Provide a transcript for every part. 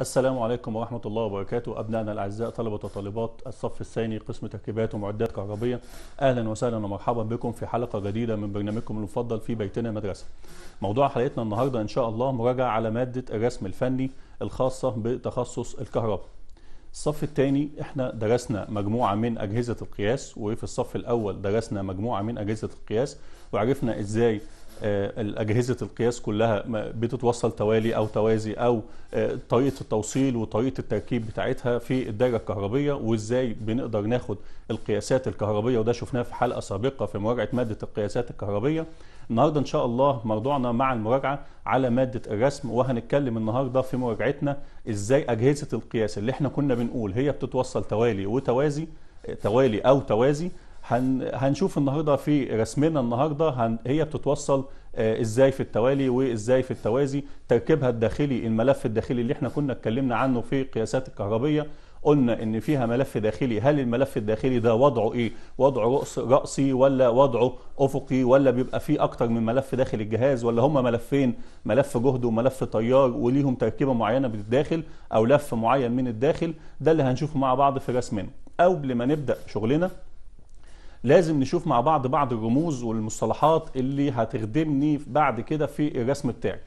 السلام عليكم ورحمة الله وبركاته أبنائنا الأعزاء طلبة وطالبات الصف الثاني قسم تركيبات ومعدات كهربية أهلا وسهلا ومرحبا بكم في حلقة جديدة من برنامجكم المفضل في بيتنا مدرسة موضوع حلقتنا النهاردة إن شاء الله مراجعة على مادة الرسم الفني الخاصة بتخصص الكهرباء الصف الثاني احنا درسنا مجموعة من أجهزة القياس وفي الصف الأول درسنا مجموعة من أجهزة القياس وعرفنا إزاي آه، اجهزه القياس كلها بتتوصل توالي او توازي او آه، طريقه التوصيل وطريقه التركيب بتاعتها في الدائره الكهربيه وازاي بنقدر ناخد القياسات الكهربيه وده شفناه في حلقه سابقه في مراجعه ماده القياسات الكهربيه النهارده ان شاء الله موضوعنا مع المراجعه على ماده الرسم وهنتكلم النهارده في مراجعتنا ازاي اجهزه القياس اللي احنا كنا بنقول هي بتتوصل توالي وتوازي آه، توالي او توازي هن هنشوف النهارده في رسمنا النهارده هن هي بتتوصل آه، ازاي في التوالي وازاي في التوازي تركيبها الداخلي الملف الداخلي اللي احنا كنا اتكلمنا عنه في قياسات الكهربيه قلنا ان فيها ملف داخلي هل الملف الداخلي ده وضعه ايه وضعه رأسي ولا وضعه افقي ولا بيبقى فيه اكتر من ملف داخل الجهاز ولا هما ملفين ملف جهد وملف تيار وليهم تركيبه معينه بالداخل او لف معين من الداخل ده اللي هنشوفه مع بعض في رسمنا قبل ما نبدا شغلنا لازم نشوف مع بعض بعض الرموز والمصطلحات اللي هتخدمني بعد كده في الرسم بتاعي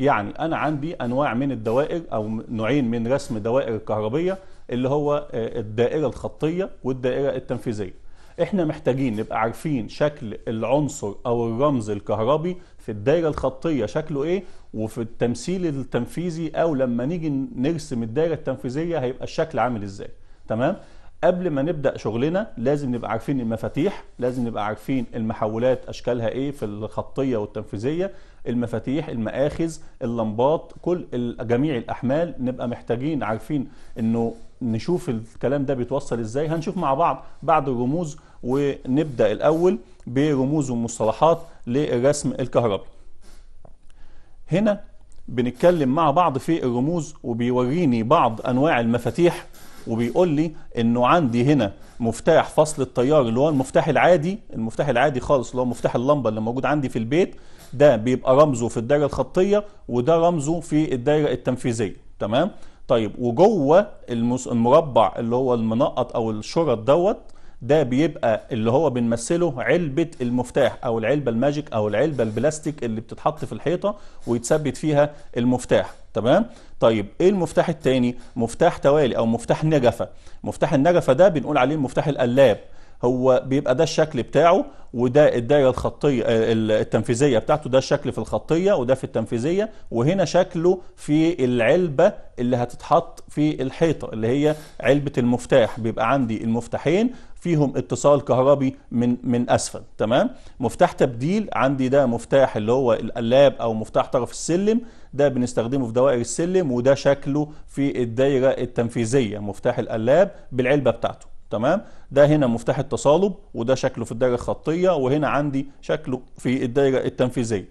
يعني انا عندي انواع من الدوائر او نوعين من رسم دوائر الكهربيه اللي هو آه، الدائره الخطيه والدائره التنفيذيه احنا محتاجين نبقى عارفين شكل العنصر او الرمز الكهربي في الدائره الخطيه شكله ايه وفي التمثيل التنفيذي او لما نيجي نرسم الدائره التنفيذيه هيبقى الشكل عامل ازاي تمام قبل ما نبدا شغلنا لازم نبقى عارفين المفاتيح لازم نبقى عارفين المحولات اشكالها ايه في الخطيه والتنفيذيه المفاتيح المآخذ اللمبات كل جميع الاحمال نبقى محتاجين عارفين انه نشوف الكلام ده بيتوصل ازاي هنشوف مع بعض بعض الرموز ونبدا الاول برموز ومصطلحات للرسم الكهربي هنا بنتكلم مع بعض في الرموز وبيوريني بعض انواع المفاتيح وبيقول لي انه عندي هنا مفتاح فصل التيار اللي هو المفتاح العادي المفتاح العادي خالص اللي هو مفتاح اللمبه اللي موجود عندي في البيت ده بيبقى رمزه في الدايره الخطيه وده رمزه في الدايره التنفيذيه تمام طيب وجوه المربع اللي هو المنقط او الشرط دوت ده بيبقى اللي هو بنمثله علبة المفتاح أو العلبة الماجيك أو العلبة البلاستيك اللي بتتحط في الحيطة ويتثبت فيها المفتاح تمام طيب ايه المفتاح التاني مفتاح توالي او مفتاح نجفه مفتاح النجفه ده بنقول عليه مفتاح القلاب هو بيبقى ده الشكل بتاعه وده الدايره الخطيه آه، التنفيذيه بتاعته ده الشكل في الخطيه وده في التنفيذيه وهنا شكله في العلبه اللي هتتحط في الحيطه اللي هي علبه المفتاح بيبقى عندي المفتاحين فيهم اتصال كهربي من من اسفل تمام مفتاح تبديل عندي ده مفتاح اللي هو القلاب او مفتاح طرف السلم ده بنستخدمه في دوائر السلم وده شكله في الدايره التنفيذيه مفتاح القلاب بالعلبه بتاعته تمام ده هنا مفتاح التصالب وده شكله في الدائره الخطيه وهنا عندي شكله في الدائره التنفيذيه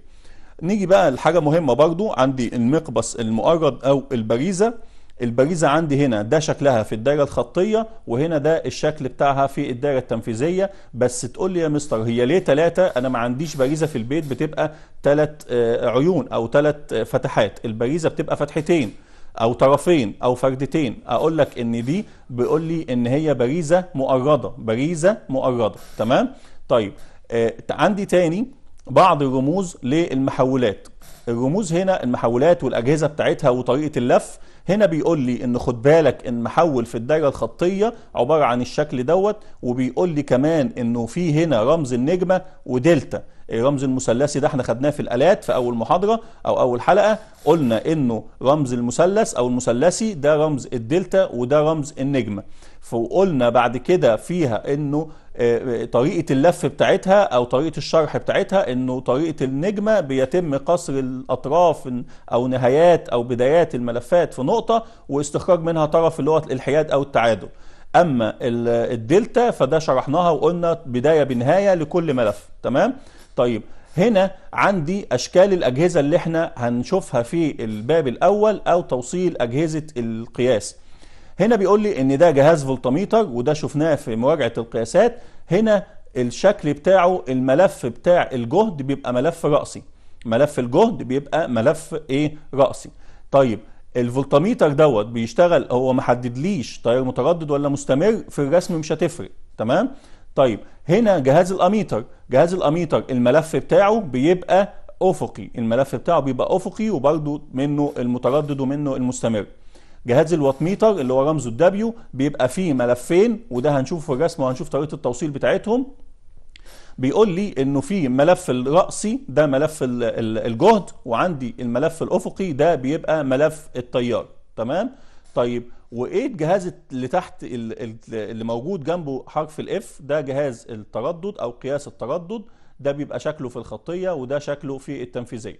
نيجي بقى لحاجه مهمه برضو عندي المقبس المقرب او البريزه البريزه عندي هنا ده شكلها في الدايره الخطيه وهنا ده الشكل بتاعها في الدايره التنفيذيه بس تقول لي يا مستر هي ليه ثلاثه انا ما عنديش باريزه في البيت بتبقى ثلاث آه، عيون او ثلاث آه، فتحات البريزه بتبقى فتحتين او طرفين او فردتين اقول لك ان دي بيقول لي ان هي بريزة مؤرده بريزة مؤرده تمام طيب آه عندي تاني بعض الرموز للمحولات الرموز هنا المحولات والاجهزه بتاعتها وطريقه اللف هنا بيقول لي ان خد بالك ان محول في الدايره الخطيه عباره عن الشكل دوت وبيقول لي كمان انه في هنا رمز النجمه ودلتا الرمز إيه، المثلثي ده احنا خدناه في الالات في اول محاضره او اول حلقه قلنا انه رمز المثلث او المثلثي ده رمز الدلتا وده رمز النجمه فقلنا بعد كده فيها انه آه، طريقه اللف بتاعتها او طريقه الشرح بتاعتها انه طريقه النجمه بيتم قصر الاطراف او نهايات او بدايات الملفات في نقطه واستخراج منها طرف اللي هو الحياد او التعادل اما الدلتا فده شرحناها وقلنا بدايه بنهايه لكل ملف تمام طيب هنا عندي اشكال الاجهزه اللي احنا هنشوفها في الباب الاول او توصيل اجهزه القياس هنا بيقول لي ان ده جهاز فولتميتر وده شفناه في مراجعه القياسات هنا الشكل بتاعه الملف بتاع الجهد بيبقى ملف رأسي ملف الجهد بيبقى ملف ايه رأسي طيب الفولتميتر دوت بيشتغل هو ما حددليش تيار متردد ولا مستمر في الرسم مش هتفرق تمام طيب هنا جهاز الاميتر جهاز الاميتر الملف بتاعه بيبقى افقي الملف بتاعه بيبقى افقي وبرده منه المتردد ومنه المستمر جهاز الوات ميتر اللي هو رمزه الدبليو بيبقى فيه ملفين وده هنشوفه في الرسم وهنشوف طريقه التوصيل بتاعتهم بيقول لي انه في ملف الرأسي ده ملف الجهد وعندي الملف الافقي ده بيبقى ملف التيار تمام طيب وايه الجهاز اللي تحت اللي موجود جنبه حرف الاف ده جهاز التردد او قياس التردد ده بيبقى شكله في الخطيه وده شكله في التنفيذيه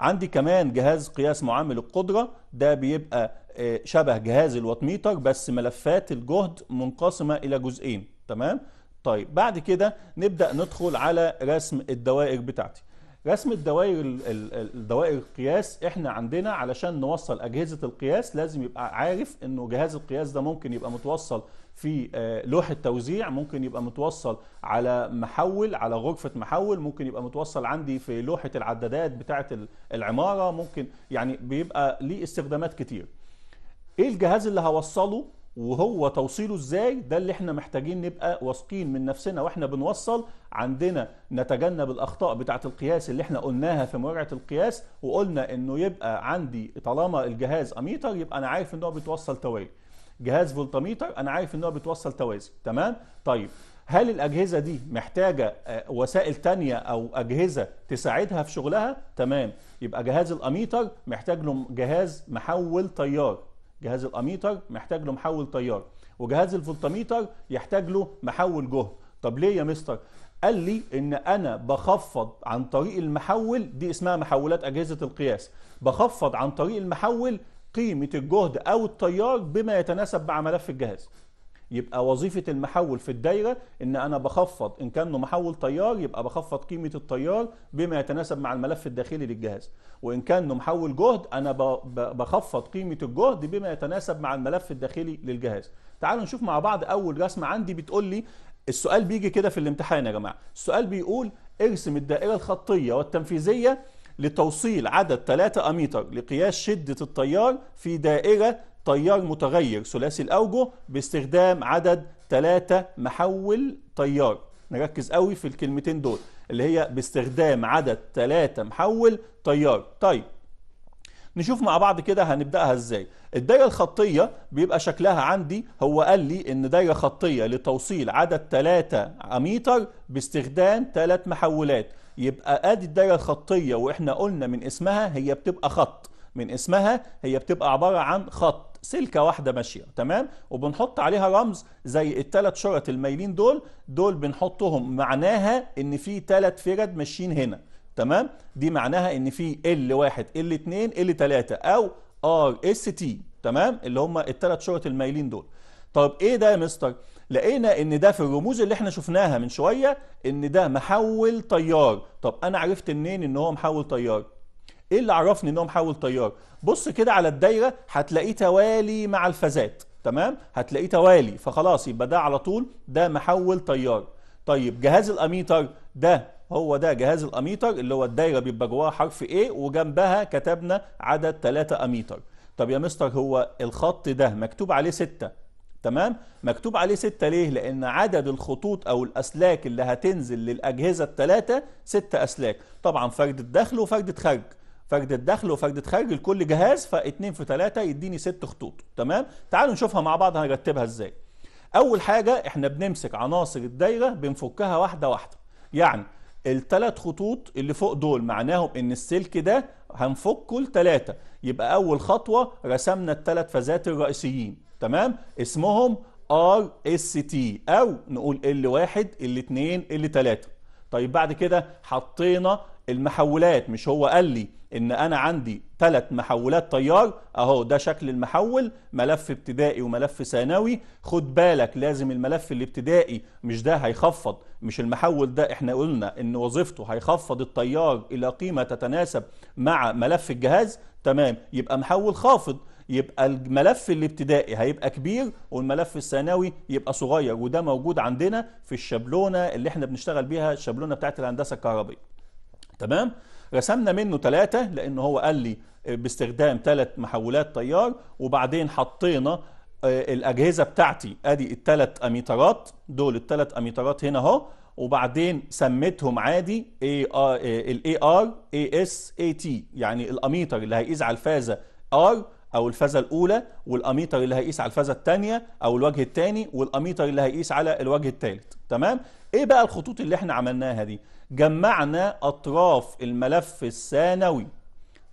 عندي كمان جهاز قياس معامل القدره ده بيبقى آه، شبه جهاز الواتميتر بس ملفات الجهد منقسمه الى جزئين تمام طيب بعد كده نبدا ندخل على رسم الدوائر بتاعتي رسم الدوائر الدوائر القياس احنا عندنا علشان نوصل اجهزه القياس لازم يبقى عارف انه جهاز القياس ده ممكن يبقى متوصل في آه، لوحه توزيع ممكن يبقى متوصل على محول على غرفه محول ممكن يبقى متوصل عندي في لوحه العدادات بتاعه العماره ممكن يعني بيبقى ليه استخدامات كتير ايه الجهاز اللي هوصله وهو توصيله ازاي ده اللي احنا محتاجين نبقى واثقين من نفسنا واحنا بنوصل عندنا نتجنب الاخطاء بتاعه القياس اللي احنا قلناها في مراجعه القياس وقلنا انه يبقى عندي طالما الجهاز اميتر يبقى انا عارف ان هو بيتوصل توازي جهاز فولتميتر انا عارف ان هو بيتوصل توازي تمام طيب هل الأجهزة دي محتاجة آه، وسائل تانية أو أجهزة تساعدها في شغلها؟ تمام يبقى جهاز الأميتر محتاج له جهاز محول تيار جهاز الاميتر محتاج له محول تيار وجهاز الفولتاميتر يحتاج له محول جهد طب ليه يا مستر قال لي ان انا بخفض عن طريق المحول دي اسمها محولات اجهزه القياس بخفض عن طريق المحول قيمه الجهد او التيار بما يتناسب مع ملف الجهاز يبقى وظيفة المحول في الدايرة ان انا بخفض ان كان محول تيار يبقى بخفض قيمة التيار بما يتناسب مع الملف الداخلي للجهاز وان كان محول جهد انا بخفض قيمة الجهد بما يتناسب مع الملف الداخلي للجهاز تعالوا نشوف مع بعض اول رسمة عندي بتقول لي السؤال بيجي كده في الامتحان يا جماعة السؤال بيقول ارسم الدائرة الخطية والتنفيذية لتوصيل عدد 3 أميتر لقياس شدة التيار في دائرة تيار متغير ثلاثي الأوجه باستخدام عدد ثلاثة محول تيار نركز قوي في الكلمتين دول اللي هي باستخدام عدد ثلاثة محول تيار طيب نشوف مع بعض كده هنبدأها ازاي الدايرة الخطية بيبقى شكلها عندي هو قال لي ان دايرة خطية لتوصيل عدد 3 اميتر باستخدام 3 محولات يبقى ادي الدايرة الخطية واحنا قلنا من اسمها هي بتبقى خط من اسمها هي بتبقى عبارة عن خط سلكه واحده ماشيه تمام وبنحط عليها رمز زي الثلاث شرط المايلين دول دول بنحطهم معناها ان في ثلاث فرد ماشيين هنا تمام دي معناها ان في ال 1 ال 2 ال 3 او ار اس تي تمام اللي هم الثلاث شرط المايلين دول طب ايه ده يا مستر لقينا ان ده في الرموز اللي احنا شفناها من شويه ان ده محول تيار طب انا عرفت منين ان هو محول تيار ايه اللي عرفني ان هو محول تيار بص كده على الدايره هتلاقيه توالي مع الفازات تمام هتلاقيه توالي فخلاص يبقى ده على طول ده محول تيار طيب جهاز الاميتر ده هو ده جهاز الاميتر اللي هو الدايره بيبقى جواها حرف A وجنبها كتبنا عدد 3 اميتر طب يا مستر هو الخط ده مكتوب عليه 6 تمام مكتوب عليه 6 ليه لان عدد الخطوط او الاسلاك اللي هتنزل للاجهزه الثلاثه 6 اسلاك طبعا فرد الدخل وفرد خارج فجدة الدخل وفجدة خارج لكل جهاز فاتنين في 3 يديني ست خطوط تمام تعالوا نشوفها مع بعض هنرتبها ازاي اول حاجة احنا بنمسك عناصر الدايرة بنفكها واحدة واحدة يعني الثلاث خطوط اللي فوق دول معناهم ان السلك ده هنفكه لثلاثة يبقى اول خطوة رسمنا الثلاث فازات الرئيسيين تمام اسمهم ار اس تي او نقول ال1 ال2 ال3 طيب بعد كده حطينا المحولات مش هو قال لي ان انا عندي ثلاث محولات تيار اهو ده شكل المحول ملف ابتدائي وملف ثانوي خد بالك لازم الملف الابتدائي مش ده هيخفض مش المحول ده احنا قلنا ان وظيفته هيخفض التيار الى قيمه تتناسب مع ملف الجهاز تمام يبقى محول خافض يبقى الملف الابتدائي هيبقى كبير والملف الثانوي يبقى صغير وده موجود عندنا في الشابلونه اللي احنا بنشتغل بيها الشابلونه بتاعت الهندسه الكهربائيه تمام رسمنا منه ثلاثة لأن هو قال لي آه، باستخدام ثلاث محولات تيار وبعدين حطينا آه، الأجهزة بتاعتي أدي الثلاث أميترات دول الثلاث أميترات هنا أهو وبعدين سميتهم عادي الاي ار اي اس اي تي يعني الاميتر اللي هيقيس على الفازه ار او الفازه الاولى والاميتر اللي هيقيس على الفازه الثانيه او الوجه الثاني والاميتر اللي هيقيس على الوجه الثالث تمام ايه بقى الخطوط اللي احنا عملناها دي جمعنا أطراف الملف الثانوي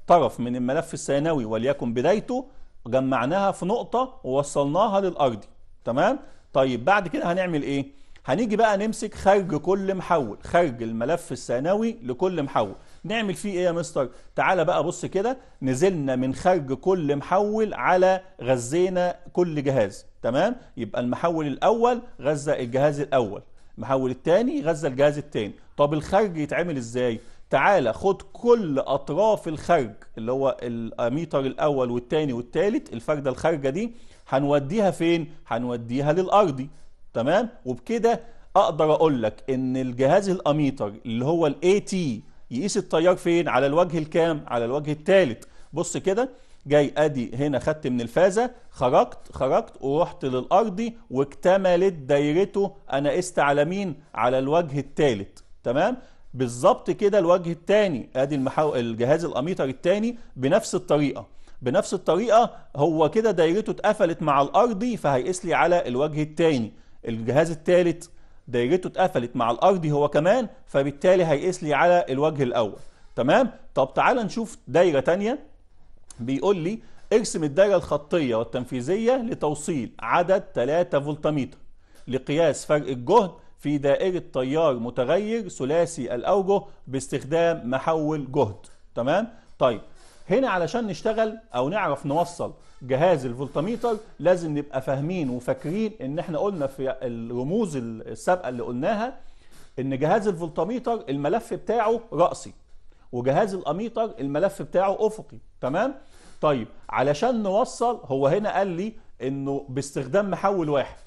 طرف من الملف الثانوي وليكن بدايته جمعناها في نقطة ووصلناها للأرضي تمام؟ طيب بعد كده هنعمل إيه؟ هنيجي بقى نمسك خارج كل محول خارج الملف الثانوي لكل محول نعمل فيه ايه يا مستر تعالى بقى بص كده نزلنا من خارج كل محول على غزينا كل جهاز تمام يبقى المحول الاول غزى الجهاز الاول محول التاني غزه الجهاز التاني طب الخرج يتعمل ازاي تعالى خد كل اطراف الخرج اللي هو الاميتر الاول والتاني والتالت الفرده الخارجه دي هنوديها فين هنوديها للارضي تمام وبكده اقدر اقول لك ان الجهاز الاميتر اللي هو الاي تي يقيس التيار فين على الوجه الكام على الوجه الثالث بص كده جاي ادي هنا خدت من الفازه خرجت خرجت ورحت للارضي واكتملت دايرته انا قست على مين على الوجه الثالث تمام بالظبط كده الوجه الثاني ادي المحو... الجهاز الاميتر الثاني بنفس الطريقه بنفس الطريقه هو كده دايرته اتقفلت مع الارضي فهيقيس لي على الوجه الثاني الجهاز الثالث دايرته اتقفلت مع الارضي هو كمان فبالتالي هيقيس لي على الوجه الاول تمام طب تعال نشوف دايره ثانيه بيقول لي ارسم الدايرة الخطية والتنفيذية لتوصيل عدد 3 فولتميتر لقياس فرق الجهد في دائرة تيار متغير ثلاثي الأوجه باستخدام محول جهد تمام؟ طيب هنا علشان نشتغل أو نعرف نوصل جهاز الفولتميتر لازم نبقى فاهمين وفاكرين إن احنا قلنا في الرموز السابقة اللي قلناها إن جهاز الفولتميتر الملف بتاعه رأسي وجهاز الاميتر الملف بتاعه افقي تمام طيب علشان نوصل هو هنا قال لي انه باستخدام محول واحد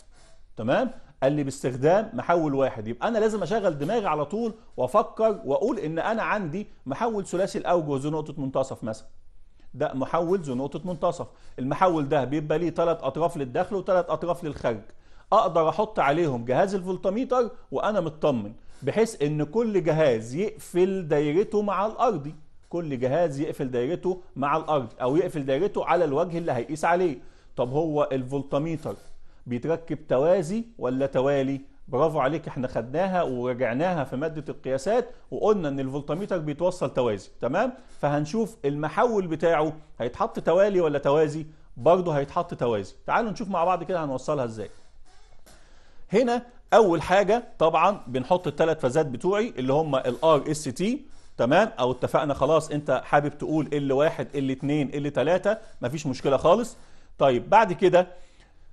تمام قال لي باستخدام محول واحد يبقى انا لازم اشغل دماغي على طول وافكر واقول ان انا عندي محول ثلاثي الاوجه ذو نقطه منتصف مثلا ده محول ذو نقطه منتصف المحول ده بيبقى ليه ثلاث اطراف للداخل وثلاث اطراف للخارج اقدر احط عليهم جهاز الفولتميتر وانا مطمن بحيث ان كل جهاز يقفل دايرته مع الارضي كل جهاز يقفل دايرته مع الارض او يقفل دايرته على الوجه اللي هيقيس عليه طب هو الفولتميتر بيتركب توازي ولا توالي برافو عليك احنا خدناها وراجعناها في ماده القياسات وقلنا ان الفولتميتر بيتوصل توازي تمام فهنشوف المحول بتاعه هيتحط توالي ولا توازي برضه هيتحط توازي تعالوا نشوف مع بعض كده هنوصلها ازاي هنا اول حاجه طبعا بنحط الثلاث فازات بتوعي اللي هم الار اس تي تمام او اتفقنا خلاص انت حابب تقول ال واحد ال 2 ال 3 مفيش مشكله خالص طيب بعد كده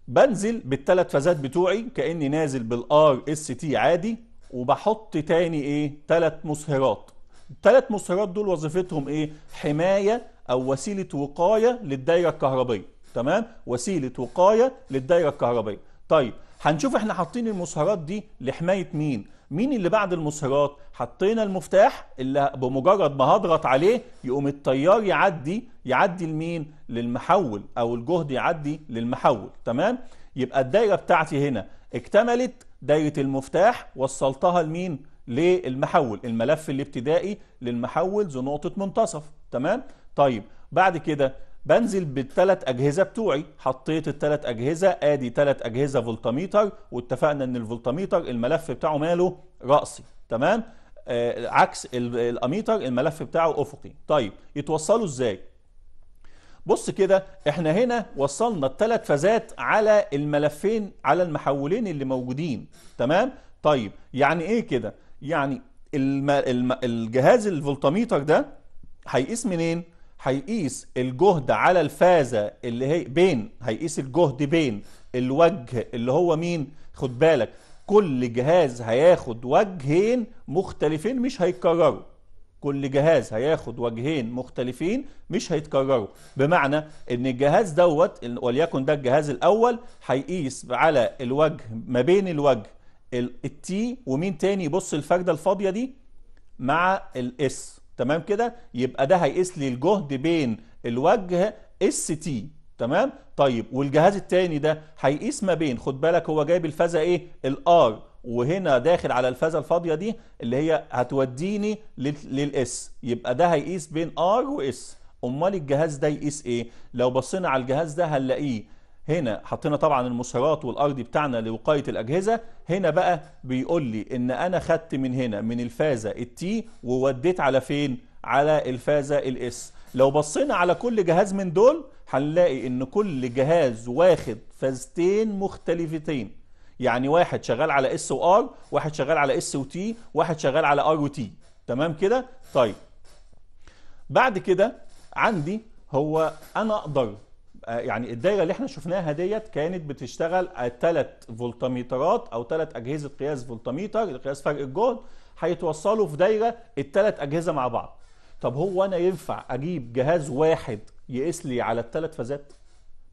بنزل بالثلاث فازات بتوعي كاني نازل بالار اس تي عادي وبحط تاني ايه ثلاث مصهرات الثلاث مصهرات دول وظيفتهم ايه حمايه او وسيله وقايه للدايره الكهربيه تمام وسيله وقايه للدايره الكهربيه طيب هنشوف احنا حاطين المسهرات دي لحماية مين مين اللي بعد المسهرات حطينا المفتاح اللي بمجرد ما هضغط عليه يقوم التيار يعدي يعدي لمين للمحول او الجهد يعدي للمحول تمام يبقى الدايرة بتاعتي هنا اكتملت دايرة المفتاح وصلتها لمين للمحول الملف الابتدائي للمحول ذو نقطة منتصف تمام طيب بعد كده بنزل بالثلاث اجهزه بتوعي حطيت الثلاث اجهزه ادي ثلاث اجهزه فولتميتر واتفقنا ان الفولتميتر الملف بتاعه ماله راسي تمام آه عكس الاميتر الملف بتاعه افقي طيب يتوصلوا ازاي بص كده احنا هنا وصلنا الثلاث فازات على الملفين على المحولين اللي موجودين تمام طيب يعني ايه كده يعني الم... الم... الجهاز الفولتميتر ده هيقيس منين هيقيس الجهد على الفازة اللي هي بين هيقيس الجهد بين الوجه اللي هو مين خد بالك كل جهاز هياخد وجهين مختلفين مش هيتكرروا كل جهاز هياخد وجهين مختلفين مش هيتكرروا بمعنى ان الجهاز دوت وليكن ده الجهاز الاول هيقيس على الوجه ما بين الوجه التي ومين تاني يبص الفردة الفاضية دي مع الاس تمام كده يبقى ده هيقيس لي الجهد بين الوجه اس تي تمام طيب والجهاز التاني ده هيقيس ما بين خد بالك هو جايب الفازه ايه الار وهنا داخل على الفازه الفاضيه دي اللي هي هتوديني للاس يبقى ده هيقيس بين ار واس امال الجهاز ده يقيس ايه لو بصينا على الجهاز ده هنلاقيه هنا حطينا طبعا المسارات والارضي بتاعنا لوقايه الاجهزه هنا بقى بيقول لي ان انا خدت من هنا من الفازه التي ووديت على فين على الفازه الاس لو بصينا على كل جهاز من دول هنلاقي ان كل جهاز واخد فازتين مختلفتين يعني واحد شغال على اس وار واحد شغال على اس وتي واحد شغال على ار وتي تمام كده طيب بعد كده عندي هو انا اقدر آه، يعني الدايره اللي احنا شفناها ديت كانت بتشتغل ثلاث فولتميترات او ثلاث اجهزه قياس فولتميتر لقياس فرق الجهد هيتوصلوا في دايره الثلاث اجهزه مع بعض طب هو انا ينفع اجيب جهاز واحد يقيس لي على الثلاث فازات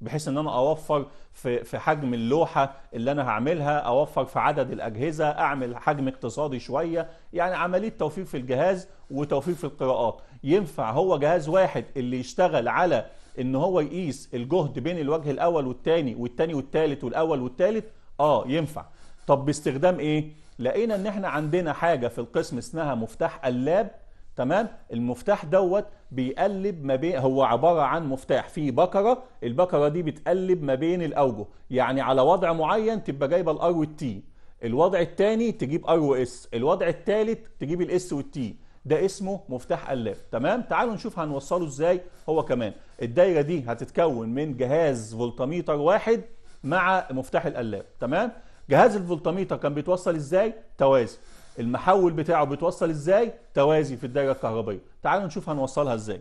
بحيث ان انا اوفر في في حجم اللوحه اللي انا هعملها اوفر في عدد الاجهزه اعمل حجم اقتصادي شويه يعني عمليه توفير في الجهاز وتوفير في القراءات ينفع هو جهاز واحد اللي يشتغل على ان هو يقيس الجهد بين الوجه الاول والثاني والثاني والثالث والاول والثالث اه ينفع طب باستخدام ايه لقينا ان احنا عندنا حاجه في القسم اسمها مفتاح قلاب تمام المفتاح دوت بيقلب ما بين هو عباره عن مفتاح فيه بكره البكره دي بتقلب ما بين الاوجه يعني على وضع معين تبقى جايبه الار والتي الوضع الثاني تجيب ار واس الوضع الثالث تجيب الاس والتي ده اسمه مفتاح ألاف تمام تعالوا نشوف هنوصله ازاي هو كمان الدايرة دي هتتكون من جهاز فولتميتر واحد مع مفتاح الألاف تمام جهاز الفولتميتر كان بيتوصل ازاي توازي المحول بتاعه بيتوصل ازاي توازي في الدايرة الكهربية تعالوا نشوف هنوصلها ازاي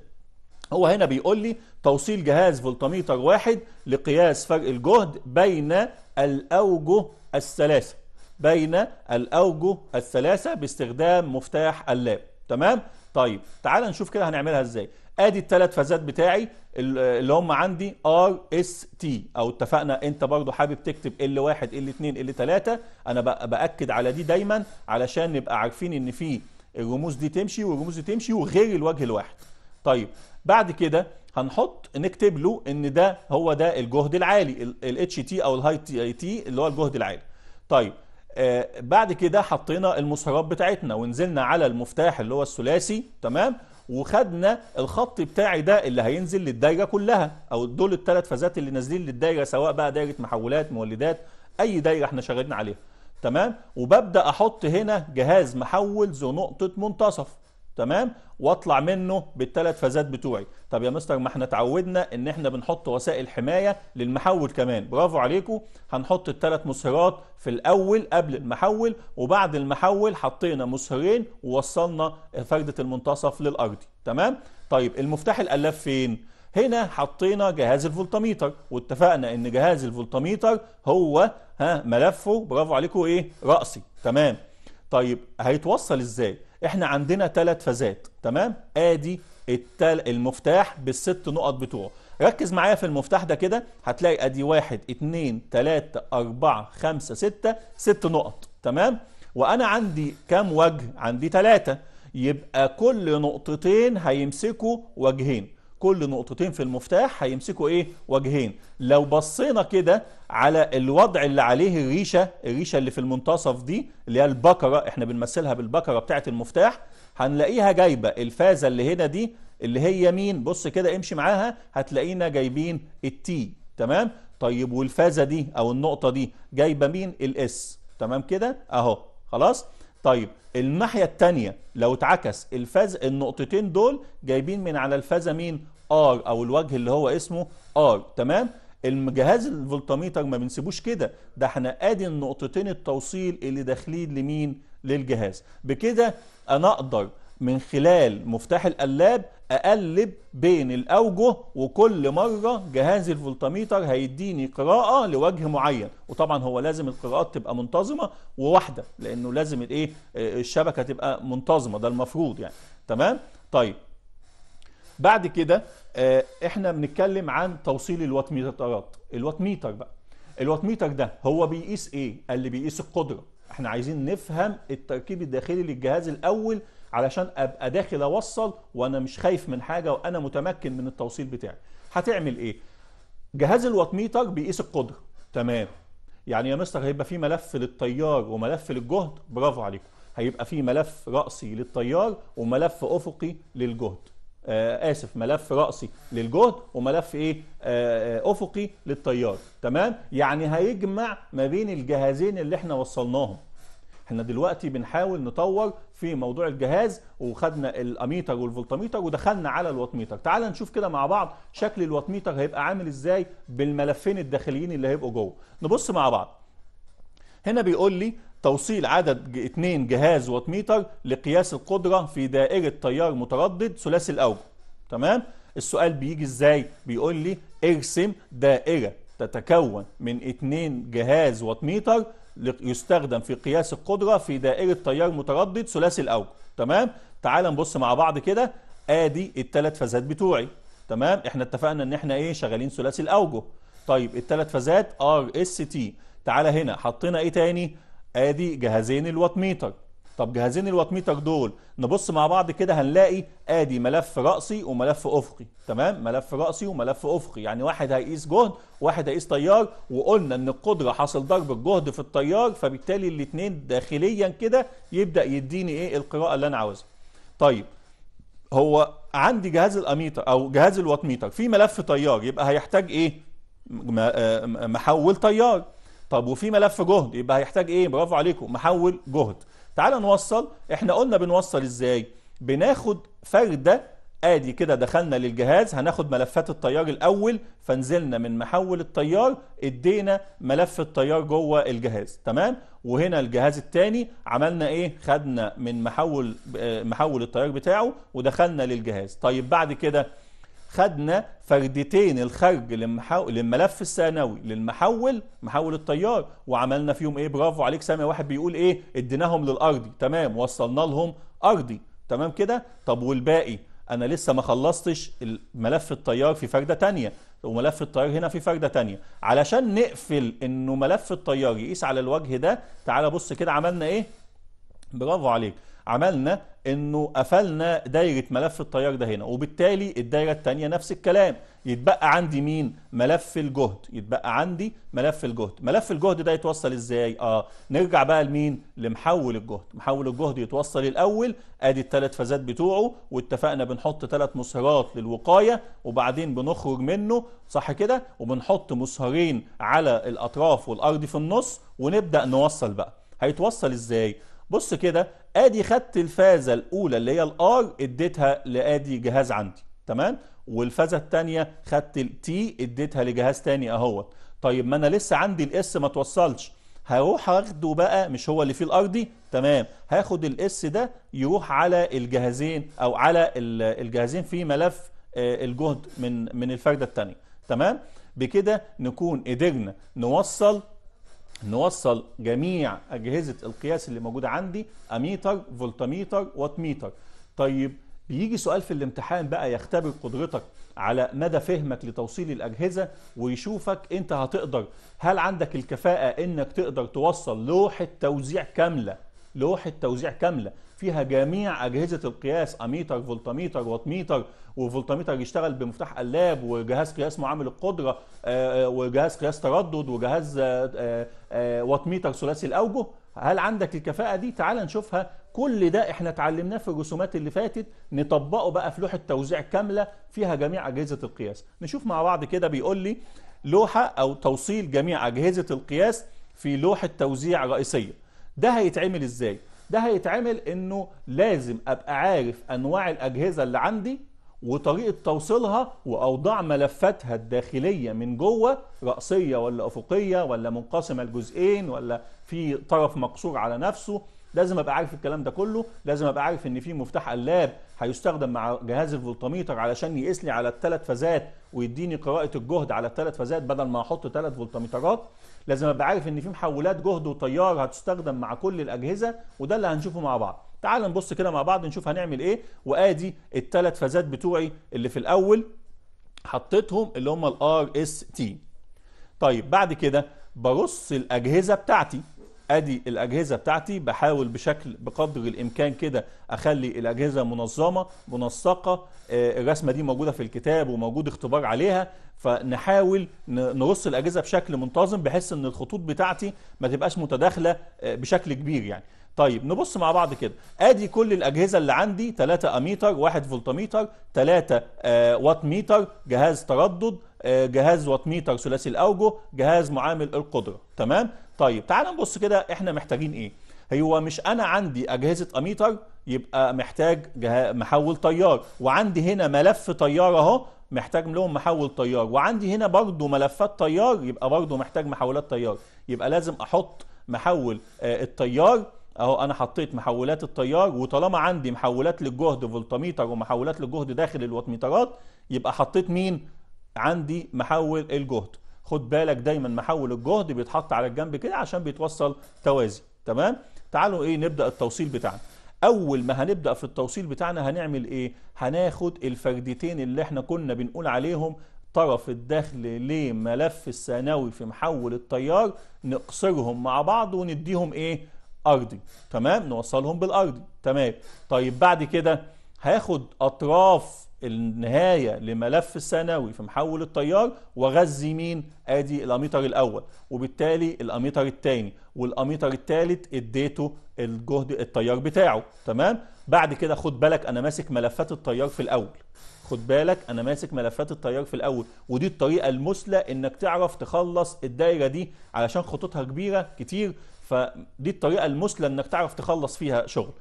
هو هنا بيقول لي توصيل جهاز فولتميتر واحد لقياس فرق الجهد بين الأوجه الثلاثة بين الأوجه الثلاثة باستخدام مفتاح اللاب تمام طيب تعال نشوف كده هنعملها ازاي ادي التلات فازات بتاعي اللي هم عندي ار اس تي او اتفقنا انت برضو حابب تكتب ال1 ال2 ال3 انا باكد على دي دايما علشان نبقى عارفين ان في الرموز دي تمشي والرموز دي تمشي وغير الوجه الواحد طيب بعد كده هنحط نكتب له ان ده هو ده الجهد العالي الاتش تي او الهاي تي اللي هو الجهد العالي طيب آه، بعد كده حطينا المسارات بتاعتنا ونزلنا على المفتاح اللي هو الثلاثي تمام وخدنا الخط بتاعي ده اللي هينزل للدايره كلها او دول الثلاث فازات اللي نازلين للدايره سواء بقى دايره محولات مولدات اي دايره احنا شغالين عليها تمام وببدا احط هنا جهاز محول ذو نقطه منتصف تمام واطلع منه بالثلاث فازات بتوعي طب يا مستر ما احنا اتعودنا ان احنا بنحط وسائل حمايه للمحول كمان برافو عليكم هنحط الثلاث مسهرات في الاول قبل المحول وبعد المحول حطينا مسهرين ووصلنا فردة المنتصف للارضي تمام طيب المفتاح الالاف فين هنا حطينا جهاز الفولتميتر واتفقنا ان جهاز الفولتميتر هو ها ملفه برافو عليكم ايه راسي تمام طيب هيتوصل ازاي احنا عندنا ثلاث فازات تمام ادي التل المفتاح بالست نقط بتوعه ركز معايا في المفتاح ده كده هتلاقي ادي واحد اتنين تلاتة اربعة خمسة ستة ست نقط تمام وانا عندي كام وجه عندي تلاتة يبقى كل نقطتين هيمسكوا وجهين كل نقطتين في المفتاح هيمسكوا ايه وجهين لو بصينا كده على الوضع اللي عليه الريشه الريشه اللي في المنتصف دي اللي هي البكره احنا بنمثلها بالبكره بتاعه المفتاح هنلاقيها جايبه الفازه اللي هنا دي اللي هي مين بص كده امشي معاها هتلاقينا جايبين التي تمام طيب والفازه دي او النقطه دي جايبه مين الاس تمام كده اهو خلاص طيب الناحية التانية لو اتعكس الفاز النقطتين دول جايبين من على الفازة مين ار او الوجه اللي هو اسمه ار تمام الجهاز الفولتاميتر ما بنسيبوش كده ده احنا ادي النقطتين التوصيل اللي داخلين لمين للجهاز بكده انا اقدر من خلال مفتاح القلاب اقلب بين الاوجه وكل مره جهاز الفولتميتر هيديني قراءه لوجه معين وطبعا هو لازم القراءات تبقى منتظمه وواحده لانه لازم الايه آه، الشبكه تبقى منتظمه ده المفروض يعني تمام طيب بعد كده آه، احنا بنتكلم عن توصيل الواتميترات الواتميتر بقى الواتميتر ده هو بيقيس ايه اللي بيقيس القدره احنا عايزين نفهم التركيب الداخلي للجهاز الاول علشان ابقى داخل اوصل وانا مش خايف من حاجه وانا متمكن من التوصيل بتاعي هتعمل ايه جهاز الوطميتك بيقيس القدره تمام يعني يا مستر هيبقى في ملف للتيار وملف للجهد برافو عليكم هيبقى في ملف رأسي للتيار وملف أفقي للجهد آه آسف ملف رأسي للجهد وملف إيه آه أفقي للتيار تمام يعني هيجمع ما بين الجهازين اللي احنا وصلناهم احنا دلوقتي بنحاول نطور في موضوع الجهاز وخدنا الاميتر والفولتميتر ودخلنا على الواتميتر تعال نشوف كده مع بعض شكل الواتميتر هيبقى عامل ازاي بالملفين الداخليين اللي هيبقوا جوه نبص مع بعض هنا بيقول لي توصيل عدد اثنين جهاز واتميتر لقياس القدرة في دائرة تيار متردد ثلاثي الأوجه تمام السؤال بيجي ازاي بيقول لي ارسم دائرة تتكون من اثنين جهاز واتميتر يستخدم في قياس القدرة في دائرة تيار متردد ثلاثي الأوجه تمام تعال نبص مع بعض كده ادي الثلاث فازات بتوعي تمام احنا اتفقنا ان احنا ايه شغالين ثلاثي الأوجه طيب الثلاث فازات ار اس تي هنا حطينا ايه تاني ادي جهازين الوات ميتر طب جهازين الواتميتر دول نبص مع بعض كده هنلاقي ادي ملف رأسي وملف افقي تمام ملف رأسي وملف افقي يعني واحد هيقيس جهد واحد هيقيس تيار وقلنا ان القدرة حاصل ضرب الجهد في التيار فبالتالي الاثنين داخليا كده يبدأ يديني ايه القراءة اللي انا عاوزها طيب هو عندي جهاز الاميتر او جهاز الواتميتر في ملف تيار يبقى هيحتاج ايه آه، محول تيار طب وفي ملف جهد يبقى هيحتاج ايه برافو عليكم محول جهد تعال نوصل احنا قلنا بنوصل ازاي بناخد فردة ادي كده دخلنا للجهاز هناخد ملفات التيار الاول فنزلنا من محول التيار ادينا ملف التيار جوه الجهاز تمام وهنا الجهاز الثاني عملنا ايه خدنا من محول آه، محول التيار بتاعه ودخلنا للجهاز طيب بعد كده خدنا فردتين الخرج للملف الثانوي للمحول محول التيار وعملنا فيهم ايه برافو عليك سامي واحد بيقول ايه اديناهم للارضي تمام وصلنا لهم ارضي تمام كده طب والباقي انا لسه ما خلصتش ملف التيار في فرده تانية وملف التيار هنا في فرده تانية علشان نقفل انه ملف التيار يقيس على الوجه ده تعال بص كده عملنا ايه برافو عليك عملنا انه قفلنا دايره ملف التيار ده هنا وبالتالي الدايره الثانيه نفس الكلام يتبقى عندي مين ملف الجهد يتبقى عندي ملف الجهد ملف الجهد ده يتوصل ازاي اه نرجع بقى لمين لمحول الجهد محول الجهد يتوصل الاول ادي الثلاث فازات بتوعه واتفقنا بنحط ثلاث مسهرات للوقايه وبعدين بنخرج منه صح كده وبنحط مسهرين على الاطراف والارض في النص ونبدا نوصل بقى هيتوصل ازاي بص كده ادي خدت الفازه الاولى اللي هي الار اديتها لادي جهاز عندي تمام والفازه الثانيه خدت التي اديتها لجهاز ثاني اهوت طيب ما انا لسه عندي الاس ما توصلش هروح اخده بقى مش هو اللي فيه الارضي تمام هاخد الاس ده يروح على الجهازين او على الجهازين في ملف آه، الجهد من من الفرده الثانيه تمام بكده نكون قدرنا نوصل نوصل جميع أجهزة القياس اللي موجودة عندي أميتر فولتميتر واتميتر طيب بيجي سؤال في الامتحان بقى يختبر قدرتك على مدى فهمك لتوصيل الأجهزة ويشوفك أنت هتقدر هل عندك الكفاءة أنك تقدر توصل لوحة توزيع كاملة لوحة توزيع كاملة فيها جميع اجهزه القياس اميتر فولتميتر واتميتر وفولتميتر يشتغل بمفتاح قلاب وجهاز قياس معامل القدره آه، آه، وجهاز قياس تردد وجهاز آه، واتميتر ثلاثي الاوجه هل عندك الكفاءه دي تعال نشوفها كل ده احنا اتعلمناه في الرسومات اللي فاتت نطبقه بقى في لوحه توزيع كامله فيها جميع اجهزه القياس نشوف مع بعض كده بيقول لي لوحه او توصيل جميع اجهزه القياس في لوحه توزيع رئيسيه ده هيتعمل ازاي ده هيتعمل انه لازم ابقى عارف انواع الاجهزه اللي عندي وطريقه توصيلها واوضاع ملفاتها الداخليه من جوه راسيه ولا افقيه ولا منقسمه لجزئين ولا في طرف مقصور على نفسه لازم ابقى عارف الكلام ده كله لازم ابقى عارف ان في مفتاح قلاب هيستخدم مع جهاز الفولتميتر علشان يقيس لي على الثلاث فازات ويديني قراءه الجهد على الثلاث فازات بدل ما احط ثلاث فولتميترات لازم ابقى عارف ان في محولات جهد وتيار هتستخدم مع كل الاجهزه وده اللي هنشوفه مع بعض تعال نبص كده مع بعض نشوف هنعمل ايه وادي الثلاث فازات بتوعي اللي في الاول حطيتهم اللي هم الار اس تي طيب بعد كده برص الاجهزه بتاعتي ادي الاجهزه بتاعتي بحاول بشكل بقدر الامكان كده اخلي الاجهزه منظمه منسقه آه، الرسمه دي موجوده في الكتاب وموجود اختبار عليها فنحاول نرص الاجهزه بشكل منتظم بحيث ان الخطوط بتاعتي ما تبقاش متداخله آه، بشكل كبير يعني طيب نبص مع بعض كده ادي كل الاجهزه اللي عندي 3 اميتر 1 فولتميتر 3 آه، وات ميتر جهاز تردد جهاز وات ميتر ثلاثي الاوجه جهاز معامل القدره تمام طيب تعال نبص كده احنا محتاجين ايه هو مش انا عندي اجهزه اميتر يبقى محتاج محول تيار وعندي هنا ملف تيار اهو محتاج لهم محول تيار وعندي هنا برضو ملفات تيار يبقى برضو محتاج محولات تيار يبقى لازم احط محول آه، التيار اهو انا حطيت محولات التيار وطالما عندي محولات للجهد فولتميتر ومحولات للجهد داخل الواتميترات يبقى حطيت مين عندي محول الجهد خد بالك دايما محول الجهد بيتحط على الجنب كده عشان بيتوصل توازي تمام تعالوا ايه نبدا التوصيل بتاعنا اول ما هنبدا في التوصيل بتاعنا هنعمل ايه هناخد الفردتين اللي احنا كنا بنقول عليهم طرف الدخل لملف الثانوي في محول التيار نقصرهم مع بعض ونديهم ايه ارضي تمام نوصلهم بالارضي تمام طيب بعد كده هاخد اطراف النهايه لملف الثانوي في محول التيار وغذي مين ادي الاميتر الاول وبالتالي الاميتر الثاني والاميتر الثالث اديته الجهد التيار بتاعه تمام بعد كده خد بالك انا ماسك ملفات التيار في الاول خد بالك انا ماسك ملفات التيار في الاول ودي الطريقه المثلى انك تعرف تخلص الدايره دي علشان خطوطها كبيره كتير فدي الطريقه المثلى انك تعرف تخلص فيها شغل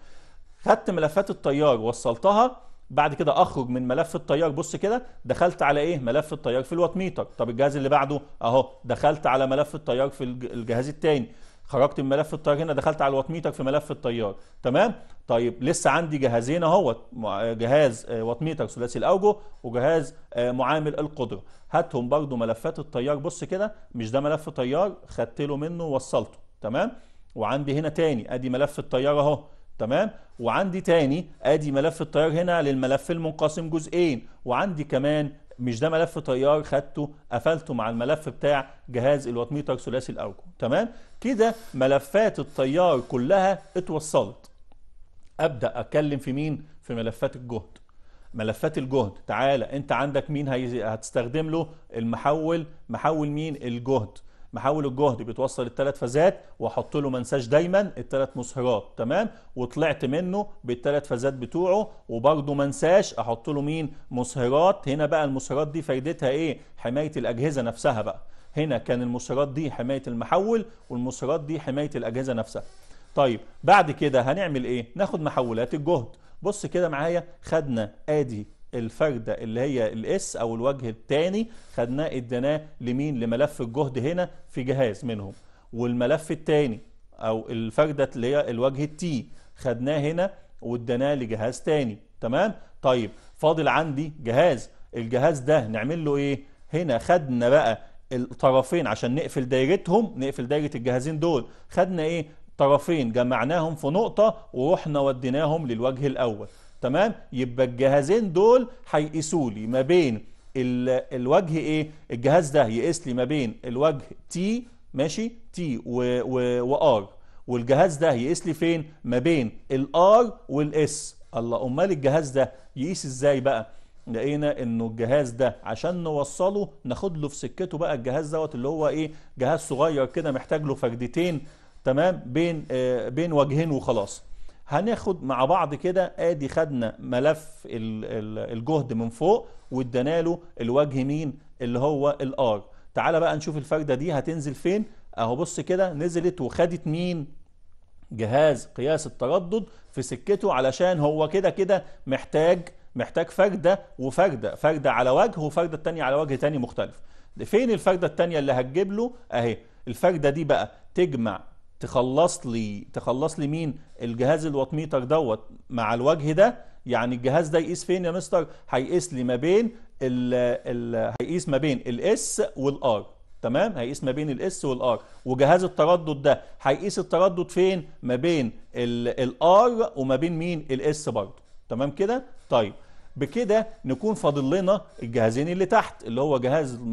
خدت ملفات التيار وصلتها بعد كده اخرج من ملف التيار بص كده دخلت على ايه ملف التيار في الواتميتر طب الجهاز اللي بعده اهو دخلت على ملف التيار في الجهاز الثاني خرجت من ملف التيار هنا دخلت على الواتميتر في ملف التيار تمام طيب لسه عندي جهازين اهوت جهاز آه، واتميتر ثلاثي الاوجه وجهاز آه، معامل القدره هاتهم برضو ملفات التيار بص كده مش ده ملف تيار خدت له منه ووصلته تمام وعندي هنا تاني ادي ملف التيار اهو تمام وعندي تاني ادي ملف التيار هنا للملف المنقسم جزئين وعندي كمان مش ده ملف تيار خدته قفلته مع الملف بتاع جهاز الواتميتر ثلاثي الارجو تمام كده ملفات التيار كلها اتوصلت ابدا اتكلم في مين في ملفات الجهد ملفات الجهد تعالى انت عندك مين هتستخدم له المحول محول مين الجهد محول الجهد بتوصل الثلاث فازات واحط له منساج دايما الثلاث مسهرات تمام وطلعت منه بالثلاث فازات بتوعه وبرده منساش احط له مين مسهرات هنا بقى المسهرات دي فايدتها ايه حمايه الاجهزه نفسها بقى هنا كان المسهرات دي حمايه المحول والمسهرات دي حمايه الاجهزه نفسها طيب بعد كده هنعمل ايه ناخد محولات الجهد بص كده معايا خدنا ادي الفردة اللي هي الاس او الوجه الثاني خدناه اديناه لمين لملف الجهد هنا في جهاز منهم والملف الثاني او الفردة اللي هي الوجه التي خدناه هنا واديناه لجهاز ثاني تمام طيب فاضل عندي جهاز الجهاز ده نعمل له ايه هنا خدنا بقى الطرفين عشان نقفل دايرتهم نقفل دايره الجهازين دول خدنا ايه طرفين جمعناهم في نقطه ورحنا وديناهم للوجه الاول تمام يبقى الجهازين دول هيقيسوا لي ما بين الوجه ايه الجهاز ده يقيس لي ما بين الوجه تي ماشي تي وار والجهاز ده يقيس لي فين ما بين الار والاس الله امال الجهاز ده يقيس ازاي بقى لقينا انه الجهاز ده عشان نوصله ناخد له في سكته بقى الجهاز دوت اللي هو ايه جهاز صغير كده محتاج له فردتين تمام بين آه بين وجهين وخلاص هناخد مع بعض كده ادي خدنا ملف الجهد من فوق وادينا له الوجه مين اللي هو الار تعالى بقى نشوف الفرده دي هتنزل فين اهو بص كده نزلت وخدت مين جهاز قياس التردد في سكته علشان هو كده كده محتاج محتاج فردة وفردة فردة على وجه وفردة الثانيه على وجه ثاني مختلف فين الفردة الثانيه اللي هتجيب له اهي الفردة دي بقى تجمع تخلص لي تخلص لي مين الجهاز الوطميتك دوت مع الوجه ده يعني الجهاز ده يقيس فين يا مستر هيقيس لي ما بين ال ال هيقيس ما بين الاس والار تمام هيقيس ما بين الاس والار وجهاز التردد ده هيقيس التردد فين ما بين الار وما بين مين الاس برضه تمام كده طيب بكده نكون فاضل لنا الجهازين اللي تحت اللي هو جهاز آه،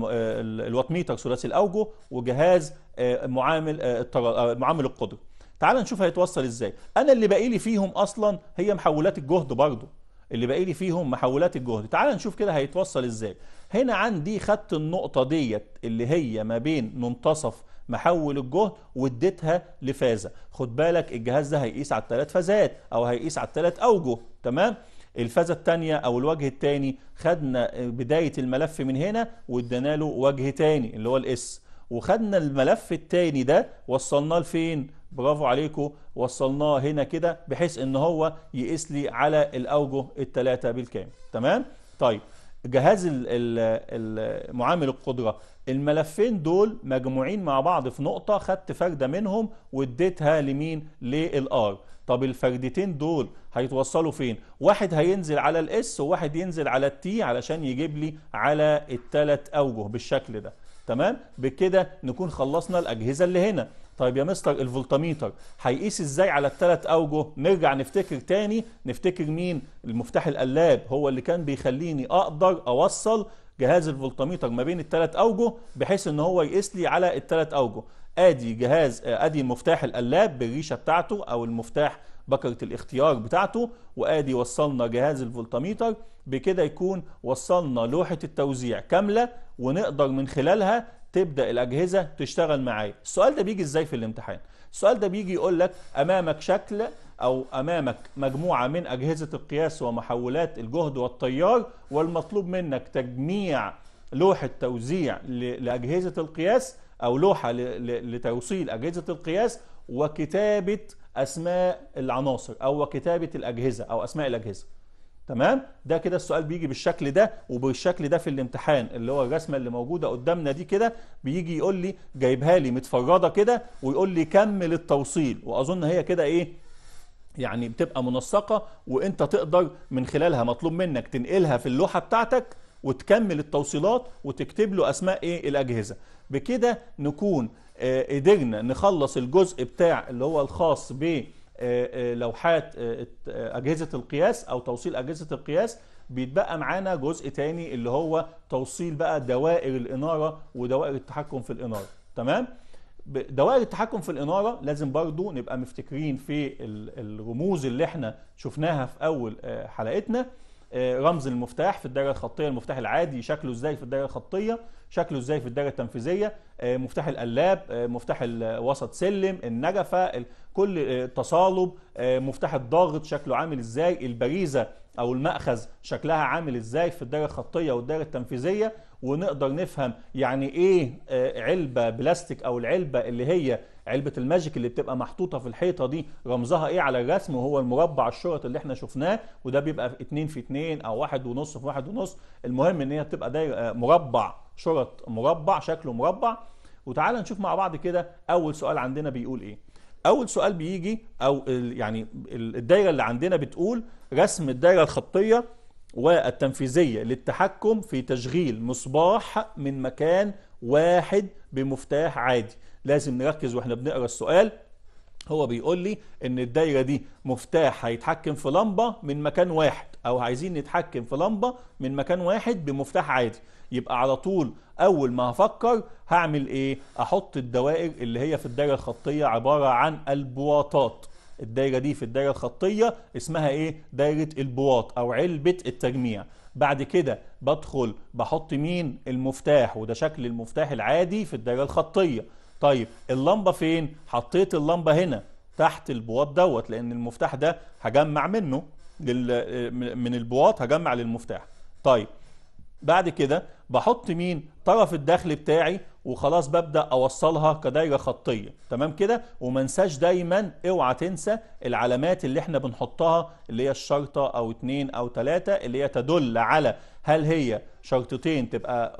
الوات ميتر ثلاثي الاوجه وجهاز آه، معامل آه، معامل القدره تعال نشوف هيتوصل ازاي انا اللي باقي لي فيهم اصلا هي محولات الجهد برضه اللي باقي لي فيهم محولات الجهد تعال نشوف كده هيتوصل ازاي هنا عندي خدت النقطه ديت اللي هي ما بين منتصف محول الجهد واديتها لفازه خد بالك الجهاز ده هيقيس على الثلاث فازات او هيقيس على الثلاث اوجه تمام الفازة الثانية أو الوجه الثاني خدنا بداية الملف من هنا وادينا له وجه ثاني اللي هو الاس وخدنا الملف الثاني ده وصلناه لفين برافو عليكم وصلناه هنا كده بحيث ان هو يقيس لي على الاوجه الثلاثه بالكامل تمام طيب جهاز معامل القدره الملفين دول مجموعين مع بعض في نقطة خدت فردة منهم واديتها لمين للآر طب الفردتين دول هيتوصلوا فين واحد هينزل على الاس وواحد ينزل على التي علشان يجيب لي على التلات أوجه بالشكل ده تمام بكده نكون خلصنا الأجهزة اللي هنا طيب يا مستر الفولتميتر هيقيس ازاي على التلات اوجه نرجع نفتكر تاني نفتكر مين المفتاح القلاب هو اللي كان بيخليني اقدر اوصل جهاز الفولتميتر ما بين الثلاث اوجه بحيث ان هو يقيس لي على الثلاث اوجه ادي جهاز آه، ادي مفتاح القلاب بالريشه بتاعته او المفتاح بكره الاختيار بتاعته وادي وصلنا جهاز الفولتميتر بكده يكون وصلنا لوحه التوزيع كامله ونقدر من خلالها تبدا الاجهزه تشتغل معايا السؤال ده بيجي ازاي في الامتحان السؤال ده بيجي يقول لك امامك شكل أو أمامك مجموعة من أجهزة القياس ومحولات الجهد والتيار والمطلوب منك تجميع لوحة توزيع لأجهزة القياس أو لوحة لتوصيل أجهزة القياس وكتابة أسماء العناصر أو وكتابة الأجهزة أو أسماء الأجهزة تمام ده كده السؤال بيجي بالشكل ده وبالشكل ده في الامتحان اللي هو الرسمه اللي موجوده قدامنا دي كده بيجي يقول لي جايبها لي متفرده كده ويقول لي كمل التوصيل واظن هي كده ايه يعني بتبقى منسقة وانت تقدر من خلالها مطلوب منك تنقلها في اللوحة بتاعتك وتكمل التوصيلات وتكتب له اسماء ايه الاجهزة بكده نكون آه، قدرنا نخلص الجزء بتاع اللي هو الخاص ب آه، آه، لوحات اجهزة القياس او توصيل اجهزة القياس بيتبقى معانا جزء تاني اللي هو توصيل بقى دوائر الانارة ودوائر التحكم في الانارة تمام؟ دوائر التحكم في الاناره لازم برضو نبقى مفتكرين في الرموز اللي احنا شفناها في اول آه، حلقتنا آه، رمز المفتاح في الدائره الخطيه المفتاح العادي شكله ازاي في الدائره الخطيه شكله ازاي في الدائره التنفيذيه آه، مفتاح القلاب مفتاح الوسط سلم النجفه كل تصالب مفتاح الضاغط شكله عامل ازاي البريزه او المأخذ شكلها عامل ازاي في الدائره الخطيه والدائره التنفيذيه ونقدر نفهم يعني ايه آه، علبه بلاستيك او العلبه اللي هي علبه الماجيك اللي بتبقى محطوطه في الحيطه دي رمزها ايه على الرسم وهو المربع الشرط اللي احنا شفناه وده بيبقى 2 في 2 او 1 ونص في 1 ونص المهم ان هي بتبقى دايره آه، مربع شرط مربع شكله مربع وتعالى نشوف مع بعض كده اول سؤال عندنا بيقول ايه اول سؤال بيجي او يعني الدايره اللي عندنا بتقول رسم الدايره الخطيه والتنفيذية للتحكم في تشغيل مصباح من مكان واحد بمفتاح عادي لازم نركز واحنا بنقرا السؤال هو بيقول لي ان الدايرة دي مفتاح هيتحكم في لمبة من مكان واحد او عايزين نتحكم في لمبة من مكان واحد بمفتاح عادي يبقى على طول اول ما هفكر هعمل ايه احط الدوائر اللي هي في الدايرة الخطية عبارة عن البواطات الدايره دي في الدايره الخطيه اسمها ايه دايره البواط او علبه التجميع بعد كده بدخل بحط مين المفتاح وده شكل المفتاح العادي في الدايره الخطيه طيب اللمبه فين حطيت اللمبه هنا تحت البواط دوت لان المفتاح ده هجمع منه من البواط هجمع للمفتاح طيب بعد كده بحط مين طرف الدخل بتاعي وخلاص ببدا اوصلها كدايره خطيه تمام كده وما انساش دايما اوعى تنسى العلامات اللي احنا بنحطها اللي هي الشرطه او اتنين او تلاته اللي هي تدل على هل هي شرطتين تبقى آه،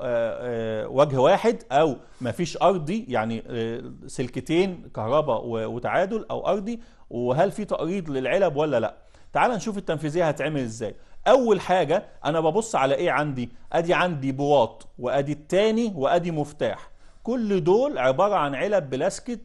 آه، وجه واحد او مفيش ارضي يعني آه، سلكتين كهرباء وتعادل او ارضي وهل في تقريض للعلب ولا لا تعال نشوف التنفيذيه هتعمل ازاي اول حاجة انا ببص على ايه عندي ادي عندي بواط وادي التاني وادي مفتاح كل دول عبارة عن علب